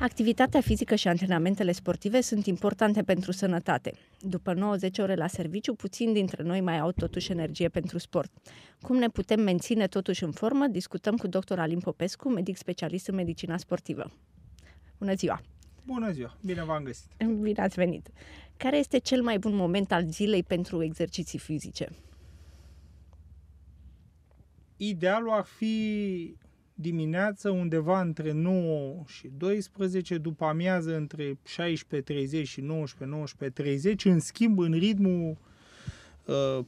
Activitatea fizică și antrenamentele sportive sunt importante pentru sănătate. După 90 ore la serviciu, puțin dintre noi mai au totuși energie pentru sport. Cum ne putem menține totuși în formă, discutăm cu dr. Alin Popescu, medic specialist în medicina sportivă. Bună ziua! Bună ziua! Bine v-am găsit! Bine ați venit! Care este cel mai bun moment al zilei pentru exerciții fizice? Idealul ar fi dimineață undeva între 9 și 12, după amiază între 16.30 și 19.19.30, în schimb în ritmul uh,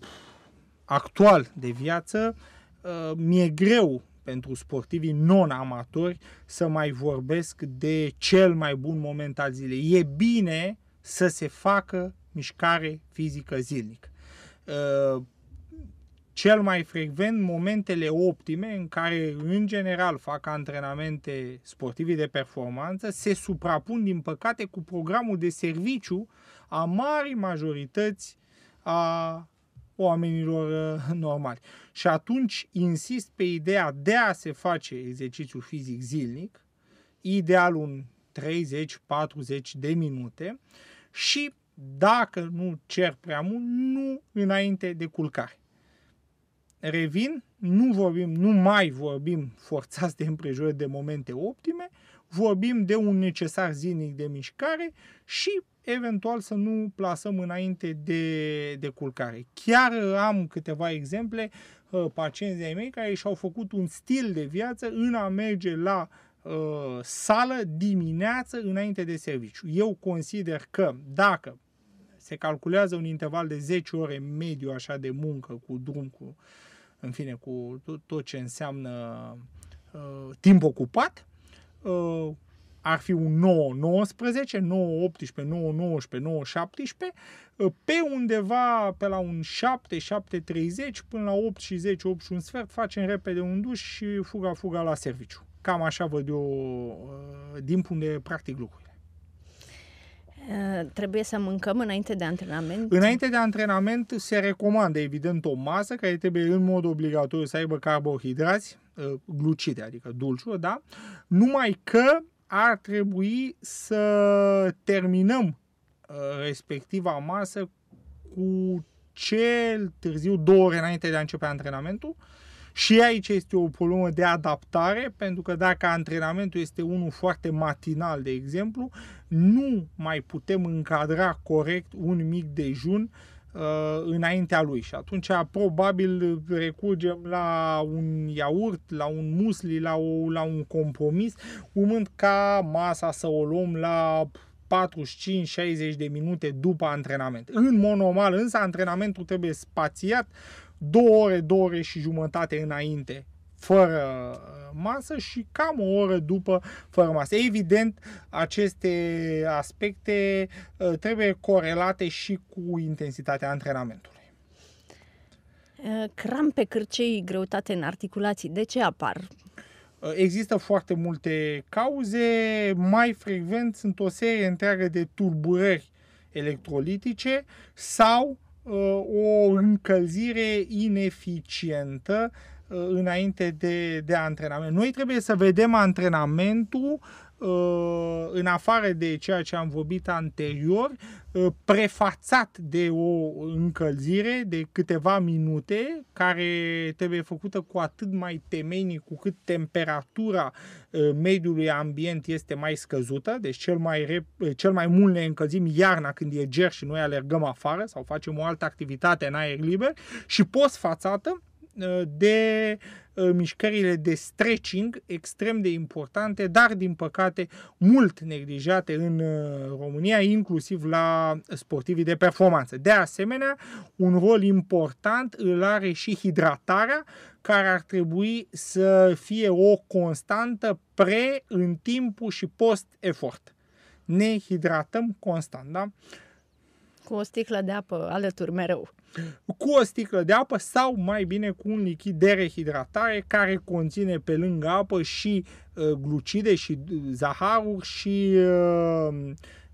actual de viață, uh, mi-e greu pentru sportivii non-amatori să mai vorbesc de cel mai bun moment al zilei. E bine să se facă mișcare fizică zilnic. Uh, cel mai frecvent momentele optime în care, în general, fac antrenamente sportive de performanță se suprapun, din păcate, cu programul de serviciu a marii majorități a oamenilor uh, normali. Și atunci insist pe ideea de a se face exercițiu fizic zilnic, ideal un 30-40 de minute și dacă nu cer prea mult, nu înainte de culcare revin, nu vorbim, nu mai vorbim forțați de împrejurări de momente optime, vorbim de un necesar zilnic de mișcare și eventual să nu plasăm înainte de, de culcare. Chiar am câteva exemple uh, pacienții ai mei care și-au făcut un stil de viață în a merge la uh, sală dimineață înainte de serviciu. Eu consider că dacă se calculează un interval de 10 ore mediu așa de muncă cu drum, cu, în fine, cu tot, tot ce înseamnă uh, timp ocupat. Uh, ar fi un 9, 19, 9, 18, 9, 19, 9, 17, pe undeva pe la un 7, 7, 30, până la 8 și 10, 8 și un sfert, facem repede un duș și fuga, fuga la serviciu. Cam așa văd eu uh, din punct de practic lucrurile. Eh, trebuie să mâncăm înainte de antrenament? Înainte de antrenament se recomandă, evident, o masă care trebuie în mod obligatoriu să aibă carbohidrați, eh, glucide, adică dulciuri, da? Numai că ar trebui să terminăm eh, respectiva masă cu cel târziu două ore înainte de a începe antrenamentul, uh, și aici este o problemă de adaptare, pentru că dacă antrenamentul este unul foarte matinal, de exemplu, nu mai putem încadra corect un mic dejun uh, înaintea lui și atunci probabil recurgem la un iaurt, la un musli, la, o, la un compromis, urmând ca masa să o luăm la 45-60 de minute după antrenament. În mod normal, însă, antrenamentul trebuie spațiat două ore, două ore și jumătate înainte fără uh, masă și cam o oră după fără masă. Evident, aceste aspecte uh, trebuie corelate și cu intensitatea antrenamentului. Uh, Crampe, cărcei, greutate în articulații, de ce apar? Există foarte multe cauze, mai frecvent sunt o serie întreagă de tulburări electrolitice sau uh, Uh, o încălzire ineficientă uh, înainte de, de antrenament. Noi trebuie să vedem antrenamentul Uh, în afară de ceea ce am vorbit anterior, uh, prefațat de o încălzire de câteva minute, care trebuie făcută cu atât mai temenii cu cât temperatura uh, mediului ambient este mai scăzută, deci cel mai, rep- cel mai mult ne încălzim iarna când e ger și noi alergăm afară sau facem o altă activitate în aer liber și postfațată Uh, de uh, mișcările de stretching extrem de importante, dar din păcate mult neglijate în uh, România, inclusiv la sportivii de performanță. De asemenea, un rol important îl are și hidratarea, care ar trebui să fie o constantă pre, în timpul și post-efort. Ne hidratăm constant, da? Uh, cu o sticlă de apă alături mereu. Cu o sticlă de apă sau mai bine cu un lichid de rehidratare care conține pe lângă apă și uh, glucide și uh, zaharuri și uh,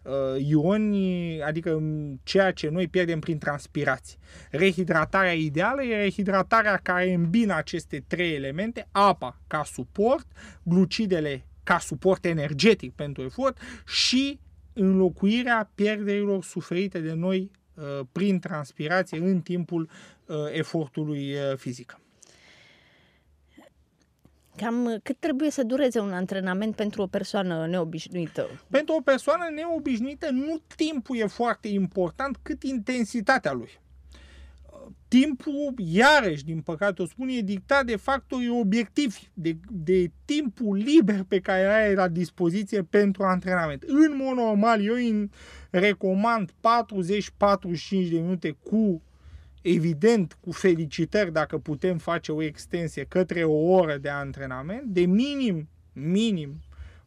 uh, ioni, adică um, ceea ce noi pierdem prin transpirație. Rehidratarea ideală e rehidratarea care îmbină aceste trei elemente, apa ca suport, glucidele ca suport energetic pentru efort și înlocuirea pierderilor suferite de noi uh, prin transpirație în timpul uh, efortului uh, fizic. Cam cât trebuie să dureze un antrenament pentru o persoană neobișnuită? Pentru o persoană neobișnuită nu timpul e foarte important, cât intensitatea lui timpul, iarăși, din păcate o spun, e dictat de factorii obiectivi, de, de timpul liber pe care îl ai la dispoziție pentru antrenament. În mod normal, eu îi recomand 40-45 de minute cu evident cu felicitări dacă putem face o extensie către o oră de antrenament, de minim, minim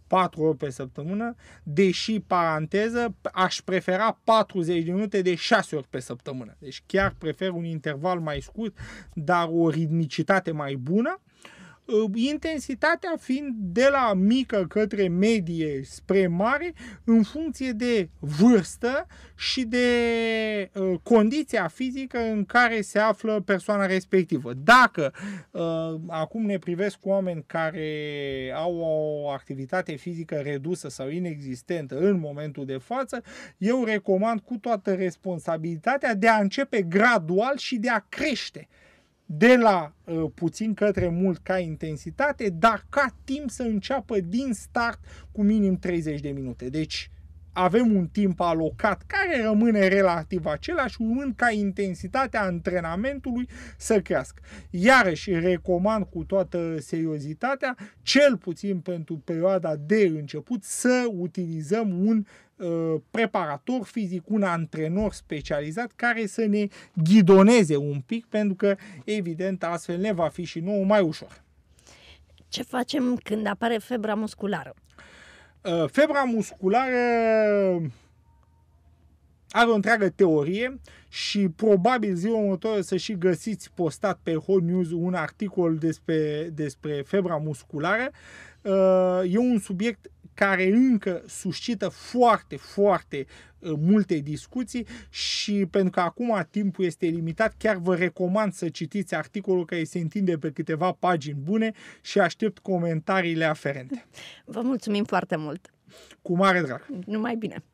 4 ori pe săptămână, deși, paranteză, aș prefera 40 de minute de 6 ori pe săptămână. Deci chiar prefer un interval mai scurt, dar o ritmicitate mai bună Ă, intensitatea fiind de la mică către medie spre mare în funcție de vârstă și de uh, condiția fizică în care se află persoana respectivă. Dacă uh, acum ne privesc oameni care au o activitate fizică redusă sau inexistentă în momentul de față, eu recomand cu toată responsabilitatea de a începe gradual și de a crește de la uh, puțin către mult ca intensitate, dar ca timp să înceapă din start cu minim 30 de minute. Deci avem un timp alocat care rămâne relativ același, urmând ca intensitatea antrenamentului să crească. Iarăși recomand cu toată seriozitatea, cel puțin pentru perioada de început, să utilizăm un uh, Uh, preparator fizic, un antrenor specializat care să ne ghidoneze un pic, pentru că, evident, astfel ne va fi și nouă mai ușor. Ce facem când apare febra musculară? Uh, febra musculară uh, are o întreagă teorie și probabil ziua următoare să și găsiți postat pe Hot News un articol despre, despre febra musculară. E un subiect care încă suscită foarte, foarte uh, multe discuții și pentru că acum timpul este limitat, chiar vă recomand să citiți articolul care se întinde pe câteva pagini bune și aștept comentariile aferente. Vă mulțumim foarte mult! Cu mare drag! Numai bine!